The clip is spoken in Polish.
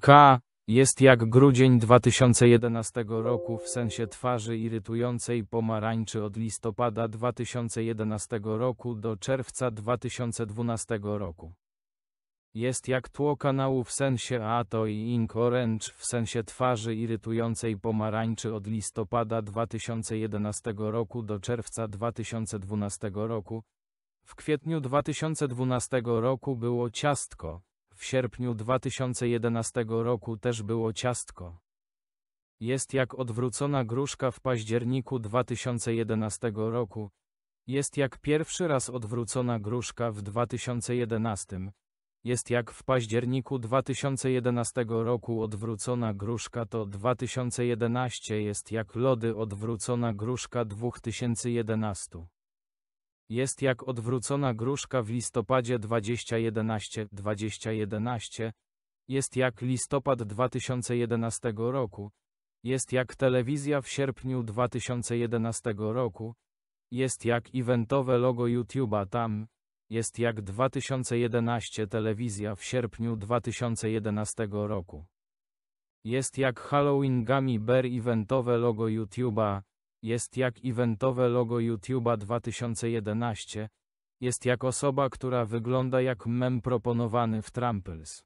K. Jest jak grudzień 2011 roku w sensie twarzy irytującej pomarańczy od listopada 2011 roku do czerwca 2012 roku. Jest jak tło kanału w sensie ATO i Ink Orange w sensie twarzy irytującej pomarańczy od listopada 2011 roku do czerwca 2012 roku. W kwietniu 2012 roku było ciastko, w sierpniu 2011 roku też było ciastko. Jest jak odwrócona gruszka w październiku 2011 roku. Jest jak pierwszy raz odwrócona gruszka w 2011. Jest jak w październiku 2011 roku odwrócona gruszka to 2011 jest jak lody odwrócona gruszka 2011. Jest jak odwrócona gruszka w listopadzie 2011, 2011. Jest jak listopad 2011 roku. Jest jak telewizja w sierpniu 2011 roku. Jest jak eventowe logo YouTube'a tam. Jest jak 2011 telewizja w sierpniu 2011 roku. Jest jak Halloween Gummy Bear eventowe logo YouTube'a. Jest jak eventowe logo YouTube'a 2011. Jest jak osoba, która wygląda jak mem proponowany w Trumples.